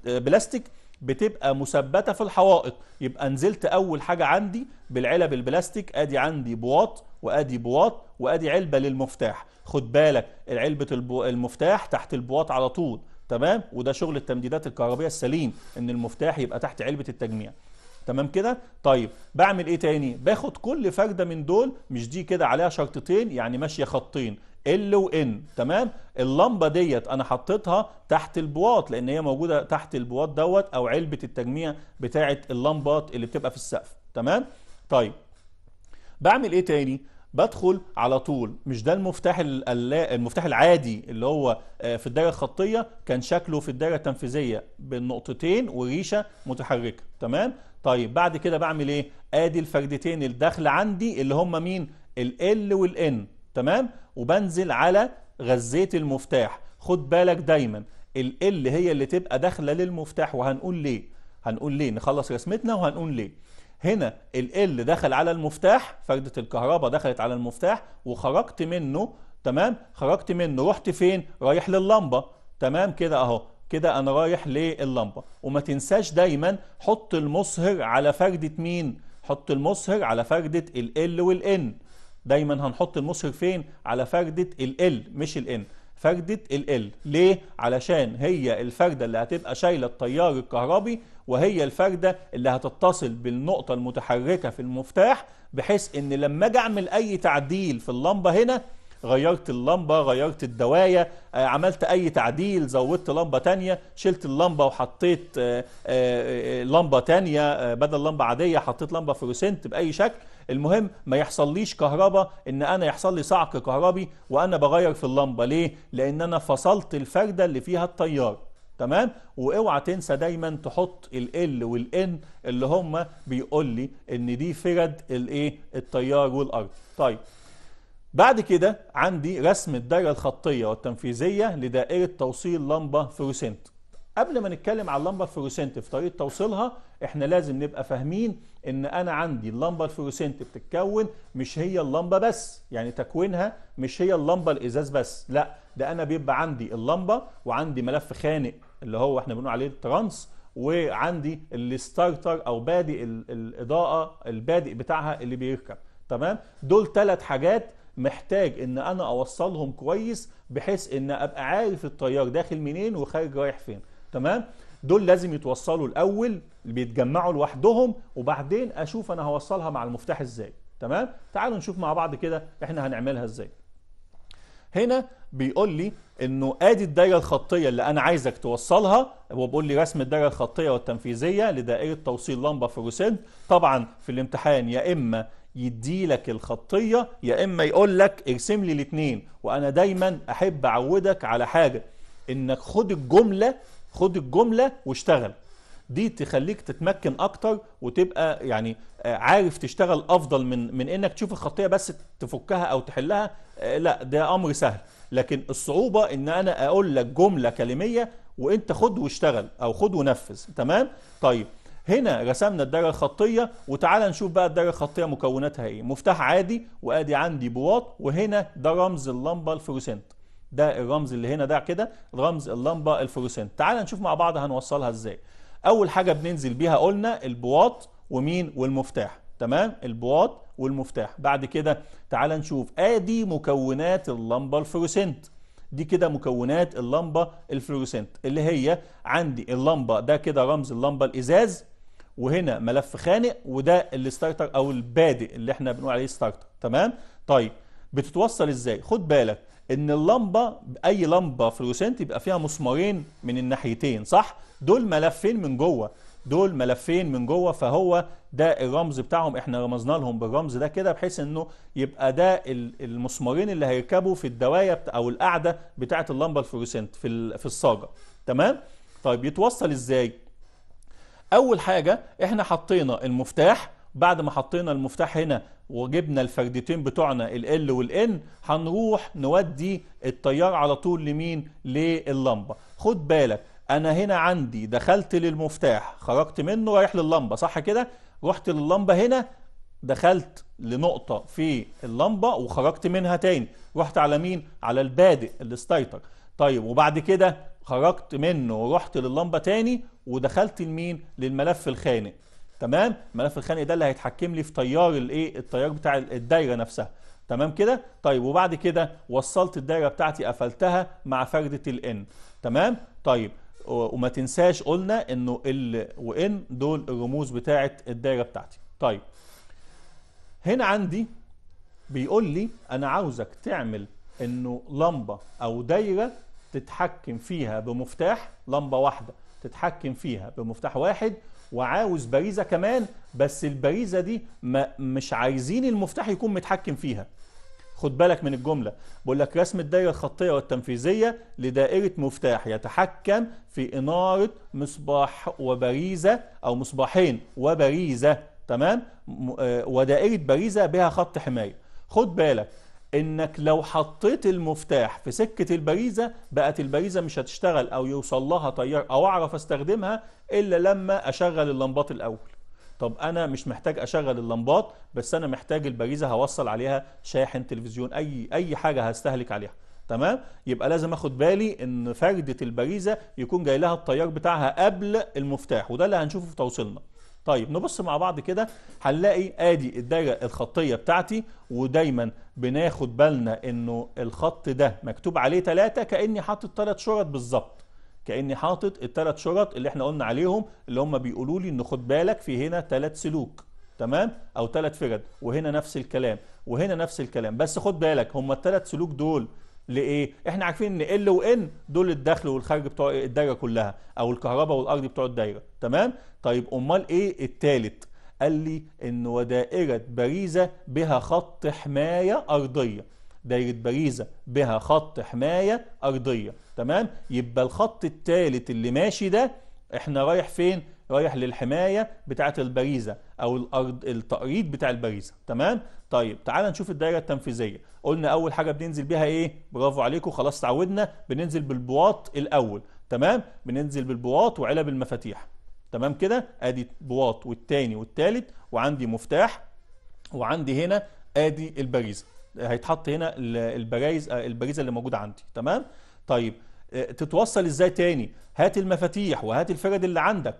بلاستيك بتبقى مثبتة في الحوائط يبقى نزلت اول حاجة عندي بالعلب البلاستيك ادي عندي بواط وادي بواط وادي علبة للمفتاح خد بالك علبة المفتاح تحت البواط على طول تمام وده شغل التمديدات الكهربائية السليم ان المفتاح يبقى تحت علبة التجميع تمام كده طيب بعمل ايه تاني باخد كل فردة من دول مش دي كده عليها شرطتين يعني ماشية خطين ال وان تمام اللمبه ديت انا حطيتها تحت البواط لان هي موجوده تحت البواط دوت او علبه التجميع بتاعه اللمبات اللي بتبقى في السقف تمام طيب بعمل ايه تاني بدخل على طول مش ده المفتاح المفتاح العادي اللي هو آه، في الدايره الخطيه كان شكله في الدايره التنفيذيه بالنقطتين وريشه متحركه تمام طيب بعد كده بعمل ايه ادي الفردتين الدخل عندي اللي هم مين ال ال والان تمام وبنزل على غزيت المفتاح خد بالك دايما ال ال هي اللي تبقى داخله للمفتاح وهنقول ليه هنقول ليه نخلص رسمتنا وهنقول ليه هنا ال ال دخل على المفتاح فردة الكهرباء دخلت على المفتاح وخرجت منه تمام خرجت منه رحت فين رايح لللمبة تمام كده اهو كده انا رايح للمبه وما تنساش دايما حط المصهر على فردة مين حط المصهر على فردة ال ال والان دايما هنحط المصهر فين على فردة ال مش الان فردة ال ليه علشان هي الفردة اللي هتبقى شايلة التيار الكهربي وهي الفردة اللي هتتصل بالنقطة المتحركة في المفتاح بحيث ان لما اجي اعمل اي تعديل في اللمبة هنا غيرت اللمبة غيرت الدواية آه، عملت اي تعديل زودت لمبة تانية شلت اللمبة وحطيت آه، آه، لمبة تانية بدل لمبة عادية حطيت لمبة فروسنت بأي شكل المهم ما يحصليش كهرباء ان انا يحصل لي صعق كهربي وانا بغير في اللمبة ليه؟ لان انا فصلت الفردة اللي فيها التيار تمام واوعى تنسى دايما تحط ال ال والان اللي هم بيقول لي ان دي فرد الايه التيار والارض طيب بعد كده عندي رسم الدايره الخطيه والتنفيذيه لدائره توصيل لمبه فلوسنت قبل ما نتكلم على اللمبه الفلوسنت في طريقه توصيلها احنا لازم نبقى فاهمين ان انا عندي اللمبه الفلوسنت بتتكون مش هي اللمبه بس يعني تكوينها مش هي اللمبه الازاز بس لا ده انا بيبقى عندي اللمبه وعندي ملف خانق اللي هو احنا بنقول عليه الترانس وعندي الستارتر او بادئ الاضاءه البادئ بتاعها اللي بيركب تمام دول ثلاث حاجات محتاج ان انا اوصلهم كويس بحيث ان ابقى عارف التيار داخل منين وخارج رايح فين تمام دول لازم يتوصلوا الاول بيتجمعوا لوحدهم وبعدين اشوف انا هوصلها مع المفتاح ازاي تمام تعالوا نشوف مع بعض كده احنا هنعملها ازاي هنا بيقول لي انه ادي الدايره الخطيه اللي انا عايزك توصلها هو بيقول لي رسم الدايره الخطيه والتنفيذيه لدائره توصيل لمبه فلوسيد طبعا في الامتحان يا اما يدي لك الخطيه يا اما يقول لك ارسم لي الاثنين وانا دايما احب اعودك على حاجه انك خد الجمله خد الجمله واشتغل دي تخليك تتمكن اكتر وتبقى يعني آه، عارف تشتغل افضل من من انك تشوف الخطيه بس تفكها او تحلها آه، لا ده امر سهل لكن الصعوبه ان انا اقول لك جمله كلميه وانت خد واشتغل او خد ونفذ تمام طيب هنا رسمنا الدايره الخطيه وتعالى نشوف بقى الدايره الخطيه مكوناتها ايه مفتاح عادي وادي عندي بواط وهنا ده رمز اللمبه الفلوسنت ده الرمز اللي هنا ده كده رمز اللمبه الفلوسنت تعال نشوف مع بعض هنوصلها ازاي اول حاجه بننزل بيها قلنا البواط ومين والمفتاح تمام البواط والمفتاح بعد كده تعال نشوف ادي مكونات اللمبه الفلوسنت دي كده مكونات اللمبه الفلوسنت اللي هي عندي اللمبه ده كده رمز اللمبه الازاز وهنا ملف خانق وده الستارتر او البادئ اللي احنا بنقول عليه ستارتر تمام طيب بتتوصل ازاي خد بالك ان اللمبه اي لمبه فلوسنت يبقى فيها مسمارين من الناحيتين صح دول ملفين من جوه دول ملفين من جوه فهو ده الرمز بتاعهم احنا رمزنا لهم بالرمز ده كده بحيث انه يبقى ده المسمارين اللي هيركبوا في الدوايه او القاعده بتاعه اللمبه الفلوريسنت في في الصاجه تمام طيب يتوصل ازاي اول حاجه احنا حطينا المفتاح بعد ما حطينا المفتاح هنا وجبنا الفردتين بتوعنا ال ال والان هنروح نودي التيار على طول لمين للمبه خد بالك انا هنا عندي دخلت للمفتاح خرجت منه رايح لللمبه صح كده رحت لللمبه هنا دخلت لنقطه في اللمبه وخرجت منها تاني رحت على مين على البادئ الستارتر طيب وبعد كده خرجت منه ورحت لللمبه تاني ودخلت لمين للملف الخانق تمام الملف الخانق ده اللي هيتحكم لي في تيار الايه التيار بتاع الدايره نفسها تمام كده طيب وبعد كده وصلت الدايره بتاعتي قفلتها مع فرده الان تمام طيب وما تنساش قلنا انه ال وان دول الرموز بتاعه الدايره بتاعتي طيب هنا عندي بيقول لي انا عاوزك تعمل انه لمبه او دايره تتحكم فيها بمفتاح لمبه واحده تتحكم فيها بمفتاح واحد وعاوز باريزه كمان بس الباريزه دي ما مش عايزين المفتاح يكون متحكم فيها خد بالك من الجملة بقول لك رسم الدائرة الخطية والتنفيذية لدائرة مفتاح يتحكم في إنارة مصباح وبريزة أو مصباحين وبريزة تمام آه، ودائرة بريزة بها خط حماية خد بالك انك لو حطيت المفتاح في سكة البريزة بقت البريزة مش هتشتغل او يوصل لها تيار او اعرف استخدمها الا لما اشغل اللمبات الاول طب انا مش محتاج اشغل اللمبات بس انا محتاج البريزه هوصل عليها شاحن تلفزيون اي اي حاجه هستهلك عليها تمام يبقى لازم اخد بالي ان فردة البريزة يكون جاي لها التيار بتاعها قبل المفتاح وده اللي هنشوفه في توصيلنا طيب نبص مع بعض كده هنلاقي ادي الدايره الخطيه بتاعتي ودايما بناخد بالنا انه الخط ده مكتوب عليه ثلاثه كاني حاطط ثلاث شرط بالظبط كاني حاطط الثلاث شرط اللي احنا قلنا عليهم اللي هم بيقولوا لي ان خد بالك في هنا ثلاث سلوك تمام او ثلاث فرد وهنا نفس الكلام وهنا نفس الكلام بس خد بالك هم الثلاث سلوك دول لايه احنا عارفين ان ال وان دول الدخل والخارج بتوع الدايره كلها او الكهرباء والارض بتوع الدايره تمام طيب امال ايه الثالث قال لي ان ودائره بريزه بها خط حمايه ارضيه دايره بريزة بها خط حمايه ارضيه تمام يبقى الخط الثالث اللي ماشي ده احنا رايح فين رايح للحمايه بتاعه البريزه او الارض التقريض بتاع البريزه تمام طيب تعال نشوف الدايره التنفيذيه قلنا اول حاجه بننزل بيها ايه برافو عليكم خلاص اتعودنا بننزل بالبواط الاول تمام بننزل بالبواط وعلب المفاتيح تمام كده ادي بواط والتاني والتالت وعندي مفتاح وعندي هنا ادي البريزه هيتحط هنا البرايز آه، البريزه اللي موجوده عندي تمام طيب آه، تتوصل ازاي تاني هات المفاتيح وهات الفرد اللي عندك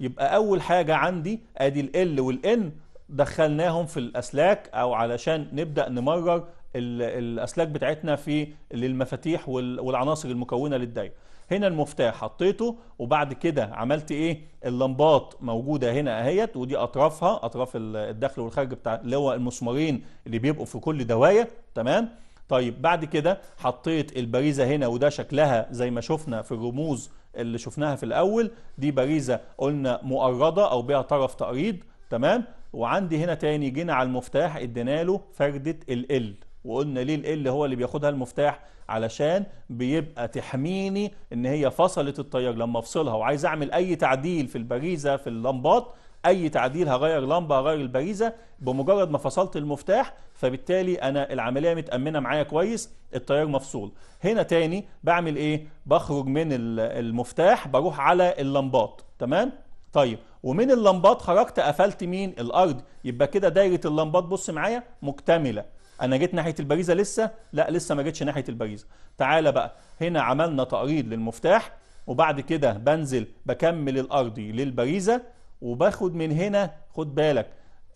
يبقى اول حاجه عندي ادي ال والان دخلناهم في الاسلاك او علشان نبدا نمرر الاسلاك بتاعتنا في للمفاتيح والعناصر المكونه للدايره هنا المفتاح حطيته وبعد كده عملت ايه اللمبات موجوده هنا اهيت ودي اطرافها اطراف الدخل والخارج بتاع اللي هو المسمارين اللي بيبقوا في كل دوايه تمام طيب بعد كده حطيت البريزه هنا وده شكلها زي ما شفنا في الرموز اللي شفناها في الاول دي بريزه قلنا مؤرده او بها طرف تقريض تمام وعندي هنا تاني جينا على المفتاح ادينا له فرده ال وقلنا ليه ال إيه هو اللي بياخدها المفتاح علشان بيبقى تحميني ان هي فصلت التيار لما افصلها وعايز اعمل اي تعديل في البريزه في اللمبات اي تعديل هغير لمبه هغير البريزه بمجرد ما فصلت المفتاح فبالتالي انا العمليه متامنه معايا كويس التيار مفصول هنا تاني بعمل ايه بخرج من المفتاح بروح على اللمبات تمام طيب ومن اللمبات خرجت قفلت مين الارض يبقى كده دايره اللمبات بص معايا مكتمله انا جيت ناحيه البريزه لسه لا لسه ما جيتش ناحيه البريزه تعالى بقى هنا عملنا تقريض للمفتاح وبعد كده بنزل بكمل الارضي للبريزه وباخد من هنا خد بالك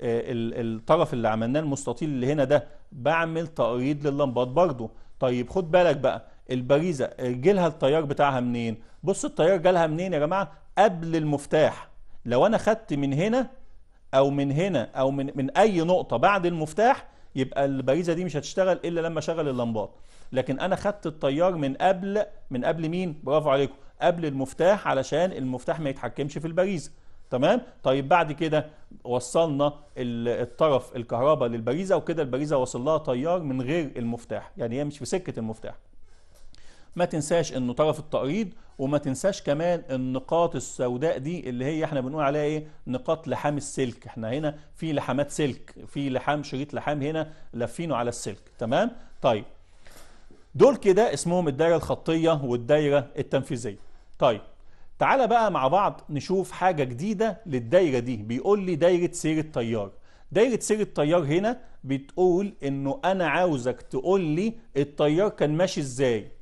آه، الطرف اللي عملناه المستطيل اللي هنا ده بعمل تقريض لللمبات برضه طيب خد بالك بقى البريزه جيلها التيار بتاعها منين بص التيار جالها منين يا جماعه قبل المفتاح لو انا خدت من هنا او من هنا او من من اي نقطه بعد المفتاح يبقى البريزه دي مش هتشتغل الا لما اشغل اللمبات لكن انا خدت التيار من قبل من قبل مين برافو عليكم قبل المفتاح علشان المفتاح ما يتحكمش في البريزه تمام طيب بعد كده وصلنا الطرف الكهرباء للبريزه وكده البريزه وصل لها تيار من غير المفتاح يعني هي مش في سكه المفتاح ما تنساش انه طرف التقريض وما تنساش كمان النقاط السوداء دي اللي هي احنا بنقول عليها ايه نقاط لحام السلك احنا هنا في لحامات سلك في لحام شريط لحام هنا لافينه على السلك تمام طيب دول كده اسمهم الدايره الخطيه والدايره التنفيذيه طيب تعالى بقى مع بعض نشوف حاجه جديده للدايره دي بيقول لي دايره سير التيار دايره سير التيار هنا بتقول انه انا عاوزك تقول لي التيار كان ماشي ازاي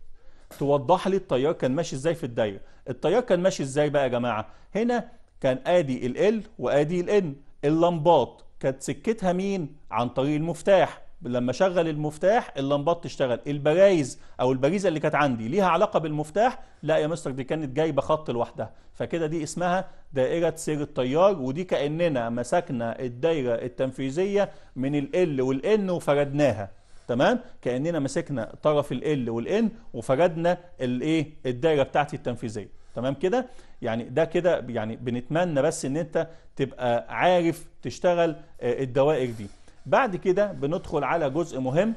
توضح لي التيار كان ماشي ازاي في الدايره التيار كان ماشي ازاي بقى يا جماعه هنا كان ادي ال ال وادي ال ان اللمبات كانت سكتها مين عن طريق المفتاح لما شغل المفتاح اللمبات تشتغل البرايز او البريزه اللي كانت عندي ليها علاقه بالمفتاح لا يا مستر دي كانت جايبه خط لوحدها فكده دي اسمها دائره سير التيار ودي كاننا مسكنا الدايره التنفيذيه من ال وال والان وفردناها تمام كاننا مسكنا طرف ال ال والان وفردنا الايه الدائره بتاعتي التنفيذيه تمام كده يعني ده كده يعني بنتمنى بس ان انت تبقى عارف تشتغل آه، الدوائر دي بعد كده بندخل على جزء مهم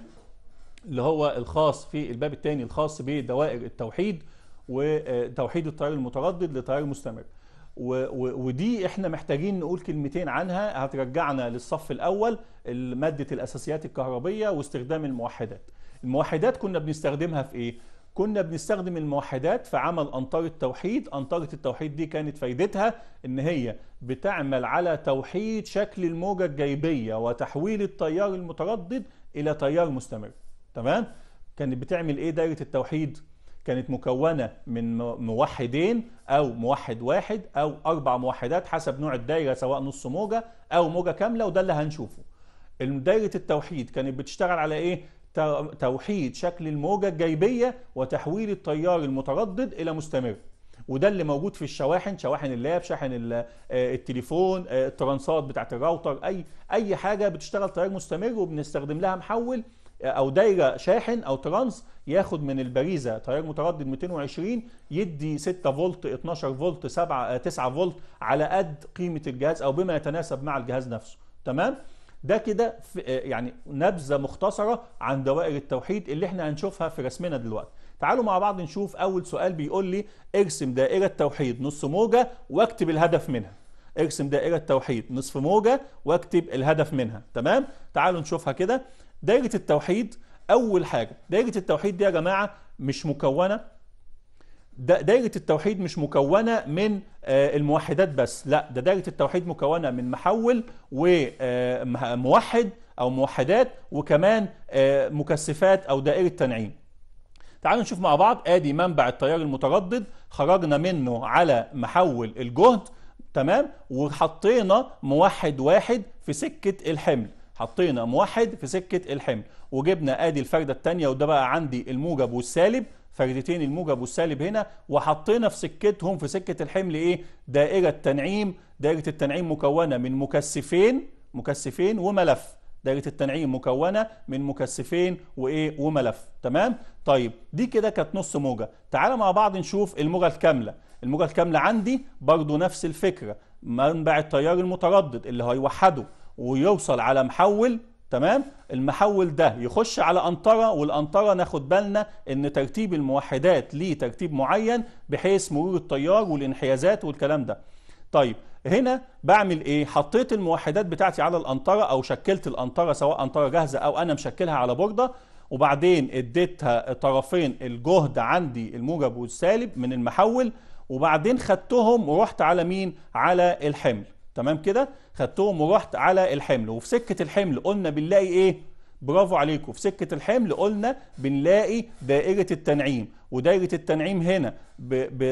اللي هو الخاص في الباب الثاني الخاص بدوائر التوحيد وتوحيد آه، التيار المتردد للتيار المستمر ودي احنا محتاجين نقول كلمتين عنها هترجعنا للصف الاول ماده الاساسيات الكهربيه واستخدام الموحدات الموحدات كنا بنستخدمها في ايه كنا بنستخدم الموحدات في عمل أنطرة التوحيد، أنطرة التوحيد دي كانت فايدتها إن هي بتعمل على توحيد شكل الموجة الجيبيه وتحويل التيار المتردد إلى تيار مستمر تمام كانت بتعمل إيه دايرة التوحيد كانت مكونة من موحدين أو موحد واحد أو أربع موحدات حسب نوع الدايرة سواء نص موجة أو موجة كاملة وده اللي هنشوفه دايرة التوحيد كانت بتشتغل على إيه؟ توحيد شكل الموجة الجيبيه وتحويل التيار المتردد إلى مستمر وده اللي موجود في الشواحن شواحن اللاب شاحن آه، التليفون آه، الترانسات بتاعت الراوتر اي اي حاجه بتشتغل تيار مستمر وبنستخدم لها محول او دايره شاحن او ترانس ياخد من البريزه تيار متردد 220 يدي 6 فولت 12 فولت 7 9 آه، فولت على قد قيمه الجهاز او بما يتناسب مع الجهاز نفسه تمام ده كده آه، يعني نبذه مختصره عن دوائر التوحيد اللي احنا هنشوفها في رسمنا دلوقتي تعالوا مع بعض نشوف اول سؤال بيقول لي ارسم دائره توحيد نص موجه واكتب الهدف منها ارسم دائره توحيد نصف موجه واكتب الهدف منها تمام تعالوا نشوفها كده دايره التوحيد اول حاجه دايره التوحيد دي يا جماعه مش مكونه دايرة التوحيد مش مكونة من آه، الموحدات بس لا ده دا دايرة التوحيد مكونة من محول وموحد آه، أو موحدات وكمان آه، مكثفات أو دائرة تنعيم تعالوا نشوف مع بعض ادي منبع التيار المتردد خرجنا منه على محول الجهد تمام وحطينا موحد واحد في سكة الحمل حطينا موحد في سكه الحمل وجبنا ادي الفرده الثانيه وده بقى عندي الموجب والسالب فردتين الموجب والسالب هنا وحطينا في سكتهم في سكه الحمل ايه دائره تنعيم دائره التنعيم مكونه من مكثفين مكثفين وملف دائره التنعيم مكونه من مكثفين وايه وملف تمام طيب دي كده كانت نص موجه تعالى مع بعض نشوف الموجه الكامله الموجه الكامله عندي برضو نفس الفكره منبع التيار المتردد اللي هيوحده ويوصل على محول تمام المحول ده يخش على أنطرة والأنطرة ناخد بالنا ان ترتيب الموحدات ليه ترتيب معين بحيث مرور التيار والانحيازات والكلام ده طيب هنا بعمل ايه حطيت الموحدات بتاعتي على الأنطرة او شكلت الأنطرة سواء أنطرة جاهزة او انا مشكلها على بوردة وبعدين اديتها طرفين الجهد عندي الموجب والسالب من المحول وبعدين خدتهم ورحت على مين على الحمل تمام كده خدتهم ورحت على الحمل وفي سكه الحمل قلنا بنلاقي ايه برافو عليكم في سكه الحمل قلنا بنلاقي دائره التنعيم ودائره التنعيم هنا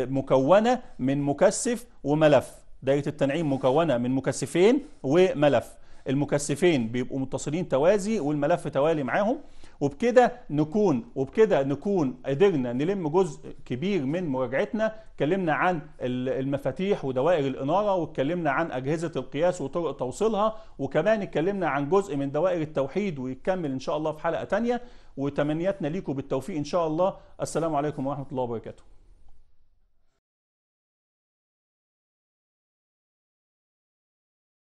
مكونه من مكثف وملف دائره التنعيم مكونه من مكثفين وملف المكثفين بيبقوا متصلين توازي والملف توالي معاهم وبكده نكون وبكده نكون قدرنا نلم جزء كبير من مراجعتنا اتكلمنا عن المفاتيح ودوائر الاناره واتكلمنا عن اجهزه القياس وطرق توصيلها وكمان اتكلمنا عن جزء من دوائر التوحيد ويكمل ان شاء الله في حلقه ثانيه وتمنياتنا ليكم بالتوفيق ان شاء الله السلام عليكم ورحمه الله وبركاته